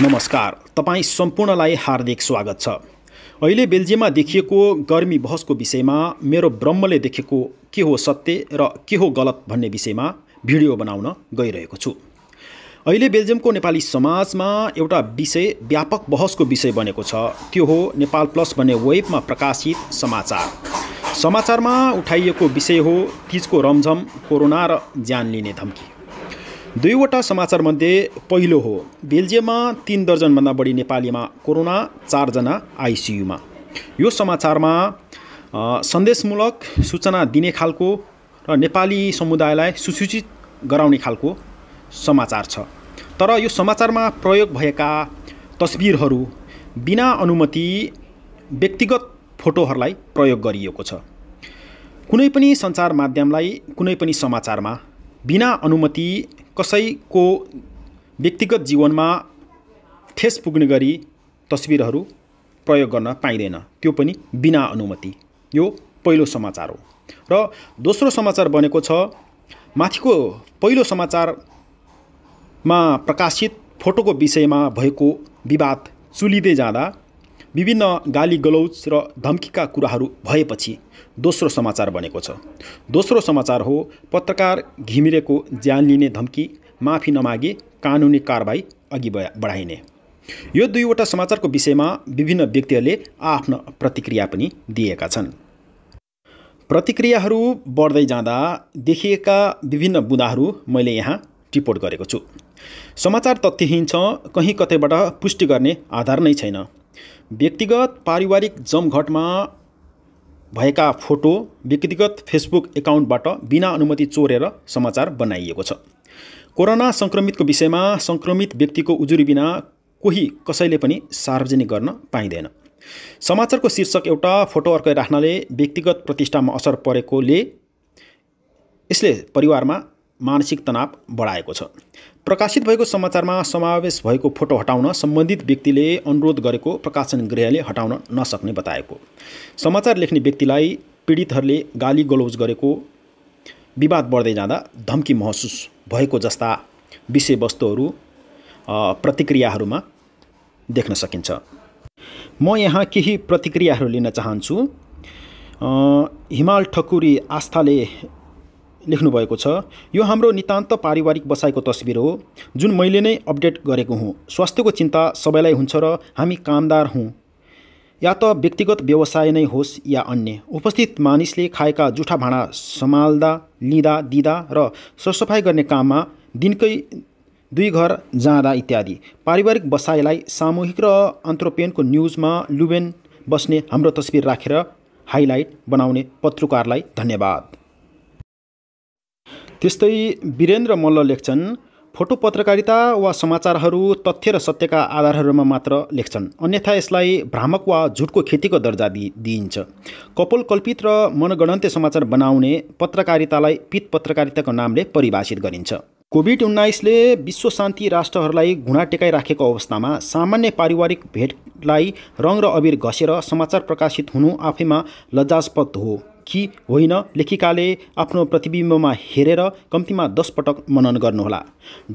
नमस्कार तपाईँ सम्पूर्णलाई हार्दिक स्वागत छ अहिले बेल्जियममा देखिएको गर्मी बहसको विषयमा मेरो ब्रह्मले देखेको के हो सत्य र के हो गलत भन्ने विषयमा भिडियो बनाउन गइरहेको छु अहिले बेल्जियमको नेपाली समाजमा एउटा विषय व्यापक बहसको विषय बनेको छ त्यो हो नेपाल प्लस भन्ने वेबमा प्रकाशित समाचार समाचारमा उठाइएको विषय हो तिजको रमझम कोरोना र ज्यान लिने धम्की दुईवटा समाचारमध्ये पहिलो हो बेल्जियममा तिन दर्जनभन्दा बढी नेपालीमा कोरोना चारजना आइसियुमा यो समाचारमा सन्देशमूलक सूचना दिने खालको र नेपाली समुदायलाई सुसूचित गराउने खालको समाचार छ तर यो समाचारमा प्रयोग भएका तस्बिरहरू बिना अनुमति व्यक्तिगत फोटोहरूलाई प्रयोग गरिएको छ कुनै पनि सञ्चार माध्यमलाई कुनै पनि समाचारमा बिना अनुमति कसैको व्यक्तिगत जीवनमा ठेस पुग्ने गरी तस्विरहरू प्रयोग गर्न पाइँदैन त्यो पनि बिना अनुमति यो पहिलो समाचार हो र दोस्रो समाचार बनेको छ माथिको पहिलो समाचारमा प्रकाशित फोटोको विषयमा भएको विवाद चुलिँदै जाँदा विभिन्न गाली गलौज र धम्कीका कुराहरू भएपछि दोस्रो समाचार बनेको छ दोस्रो समाचार हो पत्रकार घिमिरेको ज्यान लिने धम्की माफी नमागे कानुनी कारवाही अघि बढाइने यो दुईवटा समाचारको विषयमा विभिन्न व्यक्तिहरूले आफ्नो प्रतिक्रिया पनि दिएका छन् प्रतिक्रियाहरू बढ्दै जाँदा देखिएका विभिन्न बुँदाहरू मैले यहाँ टिपोट गरेको छु समाचार तथ्यहीन छ कहीँ कतैबाट पुष्टि गर्ने आधार नै छैन व्यक्तिगत पारिवारिक जमघटमा भएका फोटो व्यक्तिगत फेसबुक एकाउन्टबाट बिना अनुमति चोरेर समाचार बनाइएको छ कोरोना सङ्क्रमितको विषयमा सङ्क्रमित व्यक्तिको उजुरी बिना कोही कसैले पनि सार्वजनिक गर्न पाइँदैन समाचारको शीर्षक एउटा फोटो अर्कै राख्नाले व्यक्तिगत प्रतिष्ठामा असर परेकोले यसले परिवारमा मानसिक तनाव बढाएको छ प्रकाशित भएको समाचारमा समावेश भएको फोटो हटाउन सम्बन्धित व्यक्तिले अनुरोध गरेको प्रकाशन गृहले हटाउन नसक्ने बताएको समाचार लेख्ने व्यक्तिलाई पीडितहरूले गाली गलौज गरेको विवाद बढ्दै जाँदा धम्की महसुस भएको जस्ता विषयवस्तुहरू प्रतिक्रियाहरूमा देख्न सकिन्छ म यहाँ केही प्रतिक्रियाहरू लिन चाहन्छु हिमाल ठकुरी आस्थाले लेख्नुभएको छ यो हाम्रो नितान्त पारिवारिक बसाइको तस्विर हो जुन मैले नै अपडेट गरेको हुँ स्वास्थ्यको चिन्ता सबैलाई हुन्छ र हामी कामदार हौँ या त व्यक्तिगत व्यवसाय नै होस् या अन्य उपस्थित मानिसले खाएका जुठा भाँडा सम्हाल्दा लिँदा दिँदा र सरसफाइ गर्ने काममा दिनकै दुई घर जाँदा इत्यादि पारिवारिक बसाइलाई सामूहिक र अन्त्रोपेनको न्युजमा लुबेन बस्ने हाम्रो तस्विर राखेर हाइलाइट बनाउने पत्रकारलाई धन्यवाद त्यस्तै वीरेन्द्र मल्ल लेख्छन् फोटो पत्रकारिता वा समाचारहरू तथ्य र सत्यका आधारहरूमा मात्र लेख्छन् अन्यथा यसलाई भ्रामक वा झुटको खेतीको दर्जा दि दिइन्छ कपोल कल्पित र मनगणन्त्य समाचार बनाउने पत्रकारितालाई पित पत्रकारिताको नामले परिभाषित गरिन्छ कोभिड उन्नाइसले विश्व शान्ति राष्ट्रहरूलाई घुँडा टेकाइराखेको अवस्थामा सामान्य पारिवारिक भेटलाई रङ र अबिर घसेर समाचार प्रकाशित हुनु आफैमा लज्जास्पद हो कि होइन लेखिकाले आफ्नो प्रतिबिम्बमा हेरेर कम्तीमा दस पटक मनन गर्नुहोला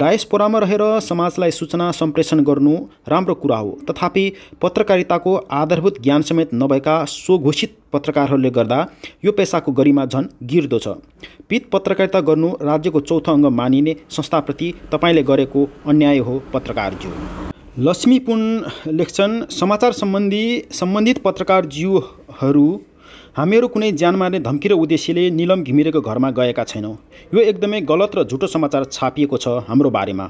डायसपोरामा रहेर समाजलाई सूचना सम्प्रेषण गर्नु राम्रो कुरा हो तथापि पत्रकारिताको आधारभूत ज्ञान समेत नभएका स्वघोषित पत्रकारहरूले गर्दा यो पेसाको गरिमा झन् गिर्दो छ पित पत्रकारिता गर्नु राज्यको चौथो अङ्ग मानिने संस्थाप्रति तपाईँले गरेको अन्याय हो पत्रकारज्यू लक्ष्मीपुन लेख्छन् समाचार सम्बन्धी सम्बन्धित पत्रकारज्यूहरू हामीहरू कुनै ज्यान मार्ने धम्की र उद्देश्यले निलम घिमिरेको घरमा गएका छैनौँ यो एकदमै गलत र झुटो समाचार छापिएको छ हाम्रो बारेमा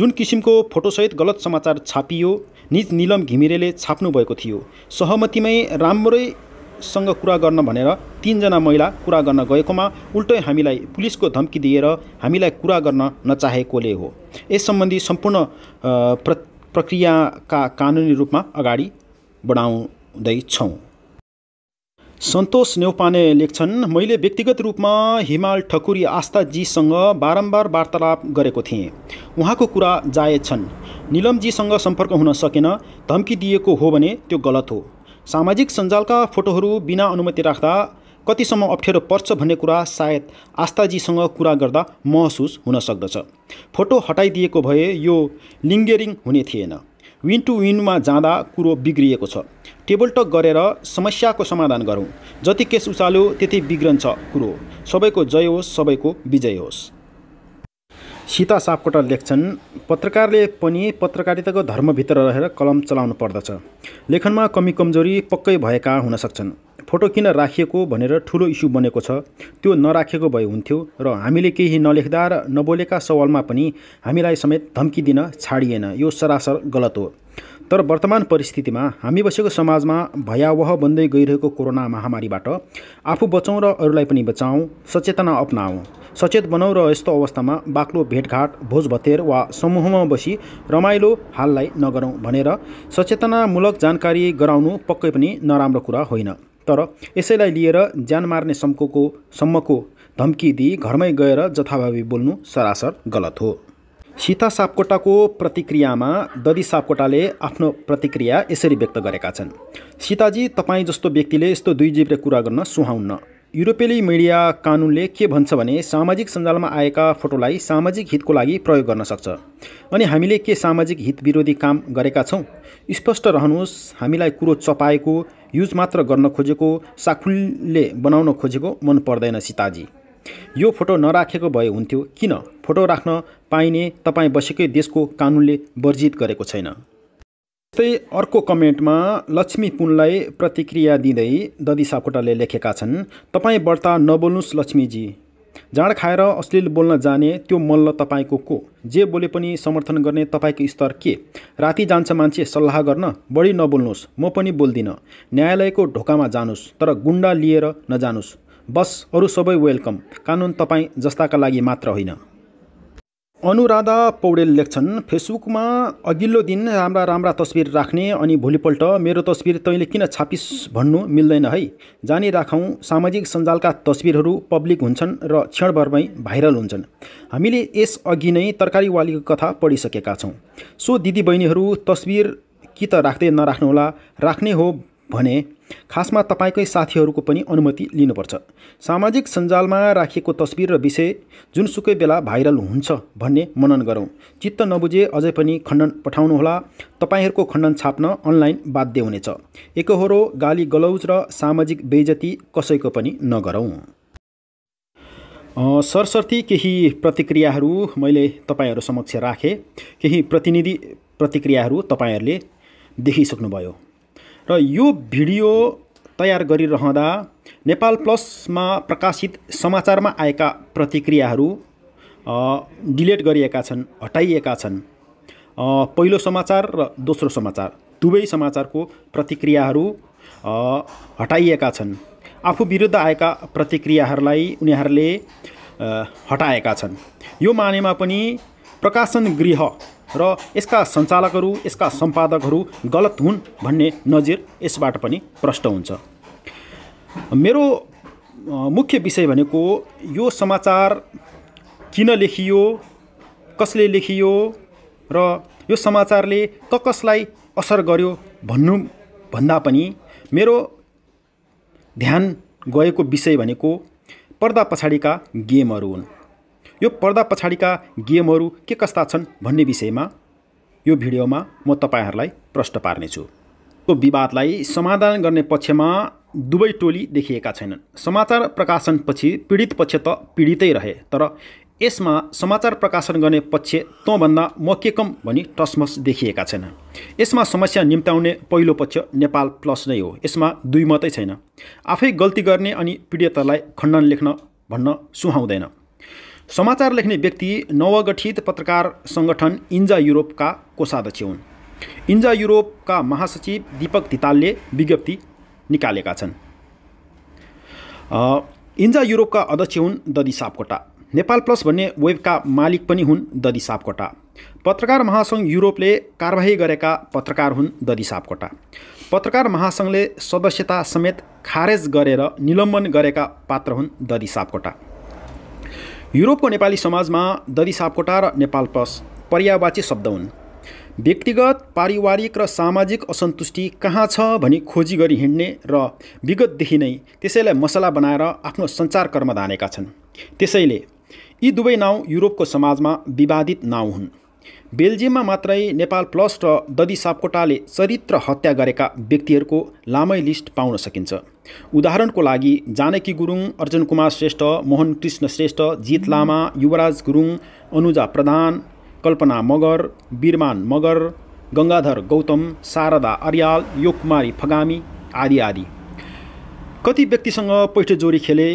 जुन किसिमको फोटोसहित गलत समाचार छापियो निज निलम घिमिरेले छाप्नु भएको थियो सहमतिमै राम्रैसँग कुरा गर्न भनेर तिनजना महिला कुरा गर्न गएकोमा उल्टै हामीलाई पुलिसको धम्की दिएर हामीलाई कुरा गर्न नचाहेकोले हो यस सम्बन्धी सम्पूर्ण प्र प्रक्रियाका कानुनी रूपमा अगाडि बढाउँदैछौँ सन्तोष नेउपाने लेख्छन् मैले व्यक्तिगत रूपमा हिमाल ठकुरी आस्थाजीसँग बारम्बार वार्तालाप गरेको थिएँ उहाँको कुरा जायज छन् निलमजीसँग सम्पर्क हुन सकेन धम्की दिएको हो भने त्यो गलत हो सामाजिक सञ्जालका फोटोहरू बिना अनुमति राख्दा कतिसम्म अप्ठ्यारो पर्छ भन्ने कुरा सायद आस्थाजीसँग कुरा गर्दा महसुस हुन सक्दछ फोटो हटाइदिएको भए यो लिङ्गेरिङ हुने थिएन विन टु विनमा जाँदा कुरो बिग्रिएको छ टेबल टक गरेर समस्याको समाधान गरौँ जति केस उचाल्यो त्यति बिग्रन्छ कुरो सबैको जय होस् सबैको विजय होस् सीता सापकोटा लेख्छन् पत्रकारले पनि पत्रकारिताको धर्मभित्र रहेर कलम चलाउनु पर्दछ लेखनमा कमी कमजोरी पक्कै भएका हुन सक्छन् फोटो किन राखिएको भनेर ठुलो इस्यु बनेको छ त्यो नराखेको भए हुन्थ्यो र हामीले केही नलेख्दा र नबोलेका सवालमा पनि हामीलाई समेत धम्की दिन छाडिएन यो सरासर गलत हो तर वर्तमान परिस्थितिमा हामी बसेको समाजमा भयावह बन्दै गइरहेको कोरोना महामारीबाट आफू बचौँ र अरूलाई पनि बचाउँ सचेतना अप्नाऊ सचेत बनाऊ र यस्तो अवस्थामा बाक्लो भेटघाट भोज भतेर वा समूहमा बसी रमाइलो हाललाई नगरौँ भनेर सचेतनामूलक जानकारी गराउनु पक्कै पनि नराम्रो कुरा होइन तर यसैलाई लिएर ज्यान मार्ने सम्कोको सम्मको धम्की दिई घरमै गएर जथाभावी बोल्नु सरासर गलत हो सीता सापकोटाको प्रतिक्रियामा ददी सापकोटाले आफ्नो प्रतिक्रिया यसरी व्यक्त गरेका छन् सीताजी तपाईँ जस्तो व्यक्तिले यस्तो दुई जिब्रे कुरा गर्न सुहाउन्न युरोपेली मिडिया कानुनले के भन्छ भने सामाजिक सञ्जालमा आएका फोटोलाई सामाजिक हितको लागि प्रयोग गर्न सक्छ अनि हामीले के सामाजिक हित विरोधी काम गरेका छौँ स्पष्ट रहनुहोस् हामीलाई कुरो चपाएको युज मात्र गर्न खोजेको साकुलले बनाउन खोजेको मन पर्दैन सीताजी यो फोटो नराखेको भए हुन्थ्यो किन फोटो राख्न पाइने तपाईँ बसेकै देशको कानुनले वर्जित गरेको छैन त्यस्तै अर्को कमेन्टमा लक्ष्मी पुनलाई प्रतिक्रिया दिँदै ददी सापकोटाले लेखेका छन् तपाईँ व्रता नबोल्नुहोस् लक्ष्मीजी जाँड खाएर अश्लील बोल्न जाने त्यो मल्ल तपाईँको को जे बोले पनि समर्थन गर्ने तपाईँको स्तर के राति जान्छ मान्छे सल्लाह गर्न बढी नबोल्नुहोस् म पनि बोल्दिनँ न्यायालयको ढोकामा जानुस् तर गुन्डा लिएर नजानुस् बस अरू सबै वेलकम कानुन तपाईँ जस्ताका लागि मात्र होइन अनुराधा पौडेल लेख्छन् फेसबुकमा अघिल्लो दिन राम्रा राम्रा तस्विर राख्ने अनि भोलिपल्ट मेरो तस्विर तैँले किन छापिस भन्नु मिल्दैन है जानी राखौँ सामाजिक सञ्जालका तस्विरहरू पब्लिक हुन्छन् र क्षणभरमै भाइरल हुन्छन् हामीले यसअघि नै तरकारीवालीको कथा पढिसकेका छौँ सो दिदीबहिनीहरू तस्विर कि त राख्दै नराख्नुहोला राख्ने हो भने खासमा तपाईँकै साथीहरूको पनि अनुमति लिनुपर्छ सामाजिक सञ्जालमा राखिएको तस्बिर र विषय जुनसुकै बेला भाइरल हुन्छ भन्ने मनन गरौँ चित्त नबुझे अझै पनि खण्डन पठाउनुहोला तपाईँहरूको खण्डन छाप्न अनलाइन बाध्य हुनेछ एकहोरो गाली गलौज र सामाजिक बेजती कसैको पनि नगरौँ सरस्वती केही प्रतिक्रियाहरू मैले तपाईँहरू समक्ष राखेँ केही प्रतिनिधि प्रतिक्रियाहरू तपाईँहरूले देखिसक्नुभयो र यो भिडियो तयार गरिरहँदा नेपाल प्लसमा प्रकाशित समाचारमा आएका प्रतिक्रियाहरू डिलेट गरिएका छन् हटाइएका छन् पहिलो समाचार र दोस्रो समाचार दुवै समाचारको प्रतिक्रियाहरू हटाइएका छन् आफू विरुद्ध आएका प्रतिक्रियाहरूलाई उनीहरूले हटाएका छन् यो मानेमा पनि प्रकाशन गृह र यसका सञ्चालकहरू यसका सम्पादकहरू गलत हुन् भन्ने नजिर यसबाट पनि प्रष्ट हुन्छ मेरो मुख्य विषय भनेको यो समाचार किन लेखियो कसले लेखियो र यो समाचारले क कसलाई असर गर्यो भन्नु भन्दा पनि मेरो ध्यान गएको विषय भनेको पर्दा पछाडिका गेमहरू हुन् यो पर्दा पछाडिका गेमहरू के कस्ता छन् भन्ने विषयमा यो भिडियोमा म तपाईँहरूलाई प्रश्न पार्नेछु त्यो विवादलाई समाधान गर्ने पक्षमा दुवै टोली देखिएका छैनन् समाचार प्रकाशनपछि पीडित पक्ष त पीडितै रहे तर यसमा समाचार प्रकाशन गर्ने पक्ष तँभन्दा म के कम भनी टसमस देखिएका छैनन् यसमा समस्या निम्त्याउने पहिलो पक्ष नेपाल प्लस नै हो यसमा दुई मतै छैन आफै गल्ती गर्ने अनि पीडितहरूलाई खण्डन लेख्न भन्न सुहाउँदैन समाचार लेख्ने व्यक्ति नवगठित पत्रकार सङ्गठन इन्जा युरोपका कोषाध्यक्ष हुन् इन्जा युरोपका महासचिव दीपक तितालले विज्ञप्ति निकालेका छन् इन्जा युरोपका अध्यक्ष हुन् ददी सापकोटा नेपाल प्लस भन्ने वेबका मालिक पनि हुन् ददी सापकोटा पत्रकार महासङ्घ युरोपले कारवाही गरेका पत्रकार हुन् ददी सापकोटा पत्रकार महासङ्घले सदस्यता समेत खारेज गरेर निलम्बन गरेका पात्र हुन् ददी सापकोटा युरोपको नेपाली समाजमा दरी सापकोटा र नेपाल पस पर्यावाची शब्द हुन् व्यक्तिगत पारिवारिक र सामाजिक असन्तुष्टि कहाँ छ भनी खोजी गरी हिँड्ने र विगतदेखि नै त्यसैलाई मसला बनाएर आफ्नो सञ्चार कर्म धानेका छन् त्यसैले यी दुवै नाउँ युरोपको समाजमा विवादित नाउँ हुन् बेल्जियममा मात्रै नेपाल प्लस र ददी सापकोटाले चरित्र हत्या गरेका व्यक्तिहरूको लामै लिस्ट पाउन सकिन्छ उदाहरणको लागि जानकी गुरुङ अर्जुन कुमार श्रेष्ठ मोहन कृष्ण श्रेष्ठ जित लामा युवराज गुरुङ अनुजा प्रधान कल्पना मगर बिरमान मगर गङ्गाधर गौतम शारदा अर्याल योगकुमारी फगामी आदि आदि कति व्यक्तिसँग पैठो जोडी खेले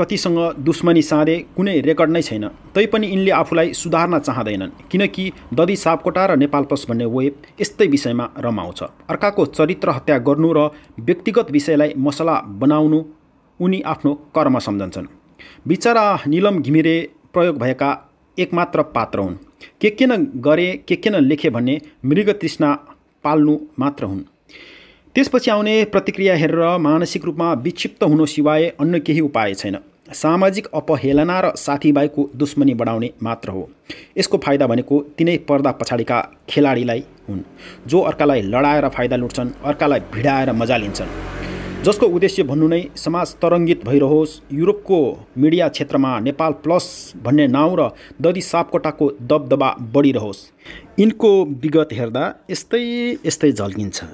कतिसँग दुश्मनी साँधे कुनै रेकर्ड नै छैन तैपनि यिनले आफूलाई सुधार्न चाहँदैनन् किनकि ददी सापकोटा र नेपाल नेपालपस भन्ने वेब यस्तै विषयमा रमाउँछ अर्काको चरित्र हत्या गर्नु र व्यक्तिगत विषयलाई मसला बनाउनु उनी आफ्नो कर्म सम्झन्छन् बिचरा निलम घिमिरे प्रयोग भएका एकमात्र पात्र हुन् के के न गरे के के न लेखे भन्ने मृगतृष्णा पाल्नु मात्र हुन् त्यसपछि आउने प्रतिक्रिया हेरेर मानसिक रूपमा विक्षिप्त हुनु सिवाय अन्य केही उपाय छैन सामाजिक अपहेलना र साथीभाइको दुश्मनी बढाउने मात्र हो यसको फाइदा भनेको तिनै पर्दा पछाडिका खेलाडीलाई हुन् जो अर्कालाई लडाएर फाइदा लुट्छन् अर्कालाई भिडाएर मजा लिन्छन् जसको उद्देश्य भन्नु नै समाज तरङ्गित भइरहोस् युरोपको मिडिया क्षेत्रमा नेपाल प्लस भन्ने नाउँ र ददी सापकोटाको दबदबा बढिरहोस् यिनको विगत हेर्दा यस्तै यस्तै झल्किन्छ